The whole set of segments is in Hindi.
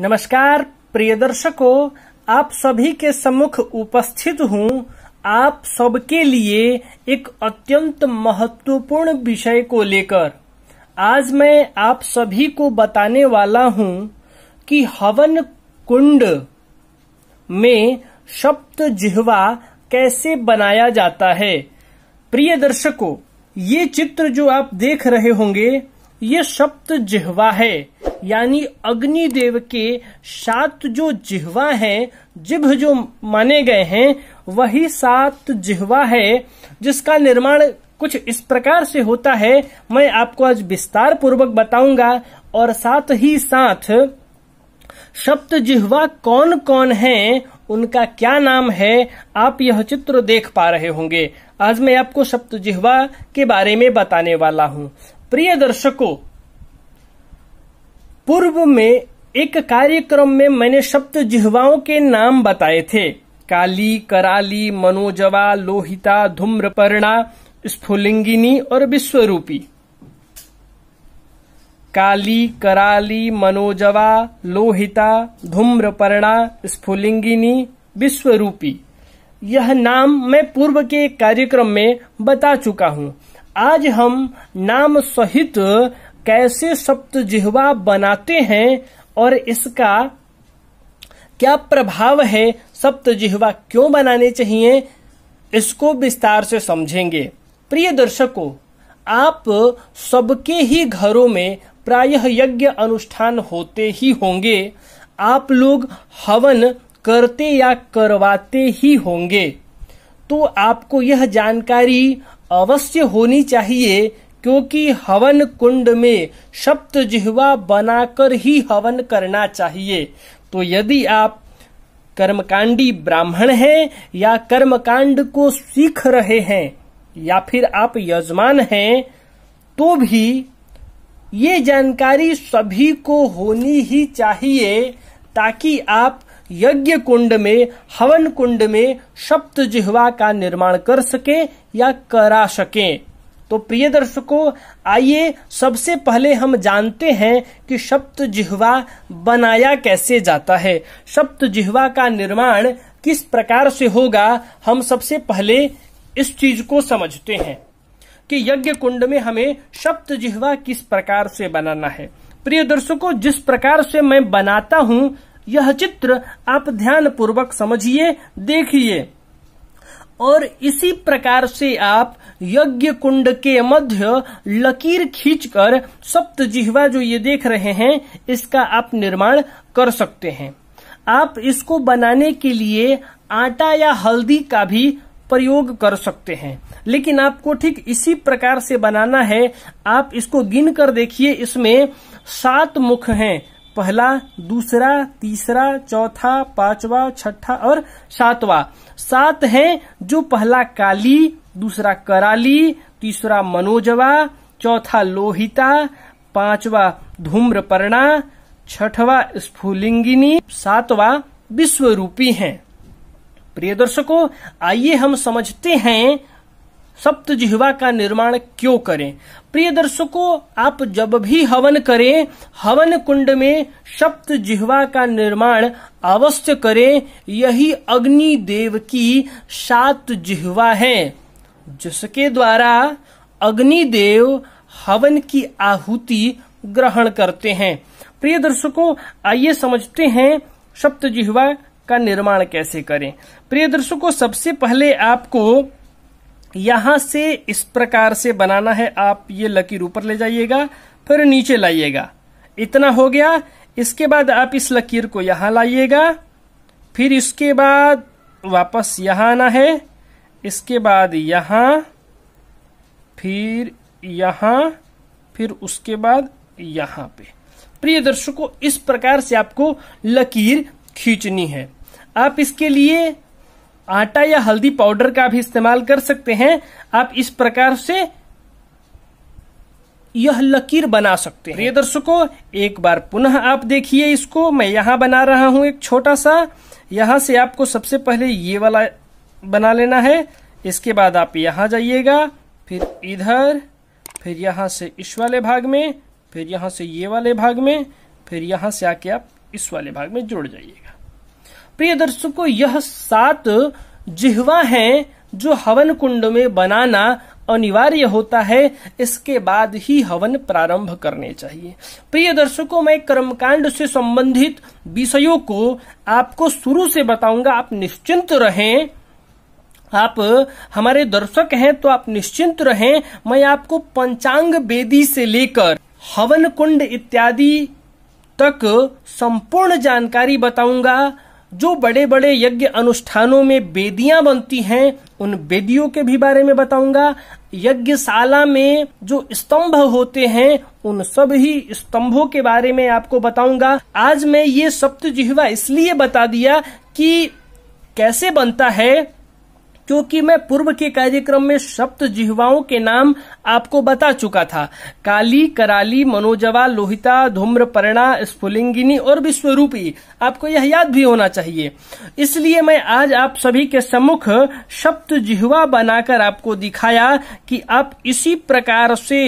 नमस्कार प्रिय दर्शकों आप सभी के सम्मुख उपस्थित हूँ आप सबके लिए एक अत्यंत महत्वपूर्ण विषय को लेकर आज मैं आप सभी को बताने वाला हूँ कि हवन कुंड में सप्त जिहवा कैसे बनाया जाता है प्रिय दर्शकों ये चित्र जो आप देख रहे होंगे ये सप्त जिहवा है यानी अग्निदेव के सात जो जिहवा है जिभ जो माने गए हैं वही सात जिहवा है जिसका निर्माण कुछ इस प्रकार से होता है मैं आपको आज विस्तार पूर्वक बताऊंगा और साथ ही साथ सप्त जिहवा कौन कौन है उनका क्या नाम है आप यह चित्र देख पा रहे होंगे आज मैं आपको सप्त जिहवा के बारे में बताने वाला हूँ प्रिय दर्शकों पूर्व में एक कार्यक्रम में मैंने सप्त जिहवाओं के नाम बताए थे काली कराली मनोजवा लोहिता धूम्रपर्णा स्फुलिंगिनी और विश्वरूपी काली कराली मनोजवा लोहिता धूम्रपर्णा स्फुलिंगिनी विश्वरूपी यह नाम मैं पूर्व के कार्यक्रम में बता चुका हूँ आज हम नाम सहित कैसे सप्त जिहवा बनाते हैं और इसका क्या प्रभाव है सप्त जिहवा क्यों बनाने चाहिए इसको विस्तार से समझेंगे प्रिय दर्शकों आप सबके ही घरों में प्रायः यज्ञ अनुष्ठान होते ही होंगे आप लोग हवन करते या करवाते ही होंगे तो आपको यह जानकारी अवश्य होनी चाहिए क्योंकि हवन कुंड में सप्त जिहवा बनाकर ही हवन करना चाहिए तो यदि आप कर्मकांडी ब्राह्मण हैं या कर्मकांड को सीख रहे हैं या फिर आप यजमान हैं तो भी ये जानकारी सभी को होनी ही चाहिए ताकि आप यज्ञ कुंड में हवन कुंड में सप्त जिहवा का निर्माण कर सके या करा सकें तो प्रिय दर्शकों आइए सबसे पहले हम जानते हैं कि सप्त जिह्वा बनाया कैसे जाता है सप्त जिह्वा का निर्माण किस प्रकार से होगा हम सबसे पहले इस चीज को समझते हैं कि यज्ञ कुंड में हमें सप्त जिह्वा किस प्रकार से बनाना है प्रिय दर्शकों जिस प्रकार से मैं बनाता हूं यह चित्र आप ध्यान पूर्वक समझिए देखिए और इसी प्रकार से आप यज्ञ कुंड के मध्य लकीर खींचकर सप्त जिहवा जो ये देख रहे हैं इसका आप निर्माण कर सकते हैं आप इसको बनाने के लिए आटा या हल्दी का भी प्रयोग कर सकते हैं लेकिन आपको ठीक इसी प्रकार से बनाना है आप इसको गिन कर देखिए इसमें सात मुख हैं पहला दूसरा तीसरा चौथा पांचवा छठा और सातवा सात हैं जो पहला काली दूसरा कराली तीसरा मनोजवा चौथा लोहिता पांचवा धूम्रपर्णा छठवा स्फुलिंगिनी सातवा विश्वरूपी हैं प्रिय दर्शकों आइए हम समझते हैं सप्त जिहवा का निर्माण क्यों करें प्रिय दर्शकों आप जब भी हवन करें हवन कुंड में सप्त जिहवा का निर्माण अवश्य करें यही अग्नि देव की सात जिहवा है जिसके द्वारा अग्नि देव हवन की आहुति ग्रहण करते हैं प्रिय दर्शकों आइए समझते हैं सप्त जिहवा का निर्माण कैसे करें प्रिय दर्शकों सबसे पहले आपको यहां से इस प्रकार से बनाना है आप ये लकीर ऊपर ले जाइएगा फिर नीचे लाइएगा इतना हो गया इसके बाद आप इस लकीर को यहां लाइएगा फिर इसके बाद वापस यहां आना है इसके बाद यहां फिर यहां फिर उसके बाद यहां पे प्रिय दर्शकों इस प्रकार से आपको लकीर खींचनी है आप इसके लिए आटा या हल्दी पाउडर का भी इस्तेमाल कर सकते हैं आप इस प्रकार से यह लकीर बना सकते हैं दर्शकों एक बार पुनः आप देखिए इसको मैं यहाँ बना रहा हूँ एक छोटा सा यहाँ से आपको सबसे पहले ये वाला बना लेना है इसके बाद आप यहाँ जाइएगा फिर इधर फिर यहां से इस वाले भाग में फिर यहां से ये वाले भाग में फिर यहाँ से आके आप इस वाले भाग में जुड़ जाइएगा प्रिय दर्शकों यह सात जिहवा हैं जो हवन कुंड में बनाना अनिवार्य होता है इसके बाद ही हवन प्रारंभ करने चाहिए प्रिय दर्शकों मैं कर्मकांड से संबंधित विषयों को आपको शुरू से बताऊंगा आप निश्चिंत रहें आप हमारे दर्शक हैं तो आप निश्चिंत रहें मैं आपको पंचांग बेदी से लेकर हवन कुंड इत्यादि तक संपूर्ण जानकारी बताऊंगा जो बड़े बड़े यज्ञ अनुष्ठानों में वेदियां बनती हैं उन वेदियों के भी बारे में बताऊंगा यज्ञशाला में जो स्तंभ होते हैं उन सब ही स्तंभों के बारे में आपको बताऊंगा आज मैं ये सप्तजिहवा इसलिए बता दिया कि कैसे बनता है क्योंकि मैं पूर्व के कार्यक्रम में सप्त जिहवाओं के नाम आपको बता चुका था काली कराली मनोजवा लोहिता धूम्रपर्णा स्फुलिंगिनी और विश्वरूपी आपको यह याद भी होना चाहिए इसलिए मैं आज आप सभी के सम्मुख सप्त जिहवा बनाकर आपको दिखाया कि आप इसी प्रकार से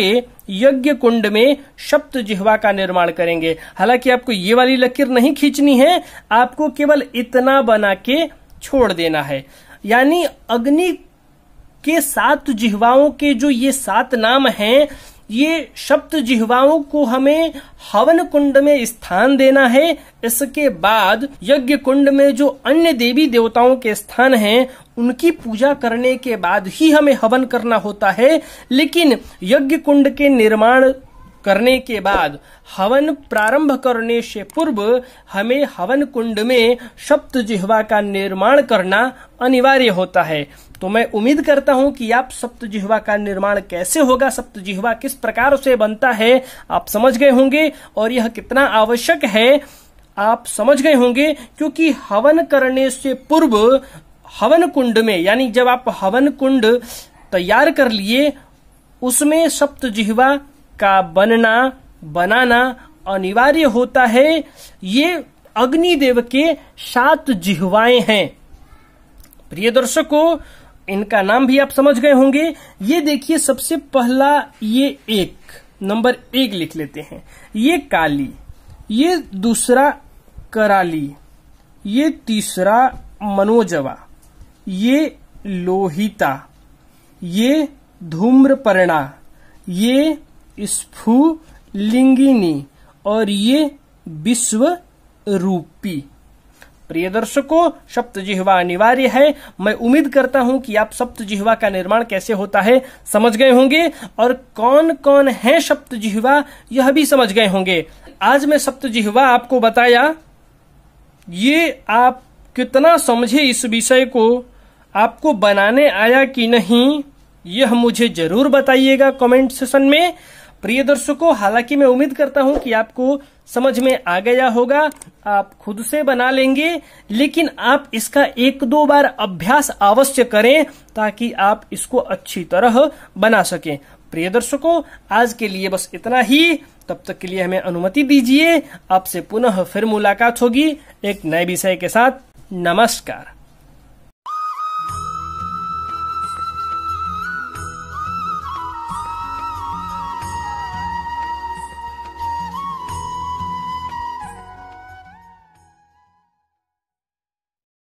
यज्ञ कुंड में सप्त जिहवा का निर्माण करेंगे हालांकि आपको ये वाली लकीर नहीं खींचनी है आपको केवल इतना बना के छोड़ देना है यानी अग्नि के सात जिहवाओं के जो ये सात नाम हैं ये सप्त जिहवाओं को हमें हवन कुंड में स्थान देना है इसके बाद यज्ञ कुंड में जो अन्य देवी देवताओं के स्थान हैं उनकी पूजा करने के बाद ही हमें हवन करना होता है लेकिन यज्ञ कुंड के निर्माण करने के बाद हवन प्रारंभ करने से पूर्व हमें हवन कुंड में सप्त जिहवा का निर्माण करना अनिवार्य होता है तो मैं उम्मीद करता हूं कि आप सप्त जिहवा का निर्माण कैसे होगा सप्त जिहवा किस प्रकार से बनता है आप समझ गए होंगे और यह कितना आवश्यक है आप समझ गए होंगे क्योंकि हवन करने से पूर्व हवन कुंड में यानी जब आप हवन कुंड तैयार कर लिए उसमें सप्त जिहवा का बनना बनाना अनिवार्य होता है ये अग्निदेव के सात जिहवाएं हैं प्रिय दर्शकों इनका नाम भी आप समझ गए होंगे ये देखिए सबसे पहला ये एक नंबर एक लिख लेते हैं ये काली ये दूसरा कराली ये तीसरा मनोजवा ये लोहिता ये धूम्रपर्णा ये स्फुलिंगिनी और ये विश्व रूपी प्रिय दर्शकों सप्त जिहवा अनिवार्य है मैं उम्मीद करता हूं कि आप सप्त जिहवा का निर्माण कैसे होता है समझ गए होंगे और कौन कौन है सप्त जिहवा यह भी समझ गए होंगे आज मैं सप्त जिहवा आपको बताया ये आप कितना समझे इस विषय को आपको बनाने आया कि नहीं यह मुझे जरूर बताइएगा कमेंट सेशन में प्रिय दर्शकों हालांकि मैं उम्मीद करता हूं कि आपको समझ में आ गया होगा आप खुद से बना लेंगे लेकिन आप इसका एक दो बार अभ्यास अवश्य करें ताकि आप इसको अच्छी तरह बना सकें प्रिय दर्शकों आज के लिए बस इतना ही तब तक के लिए हमें अनुमति दीजिए आपसे पुनः फिर मुलाकात होगी एक नए विषय के साथ नमस्कार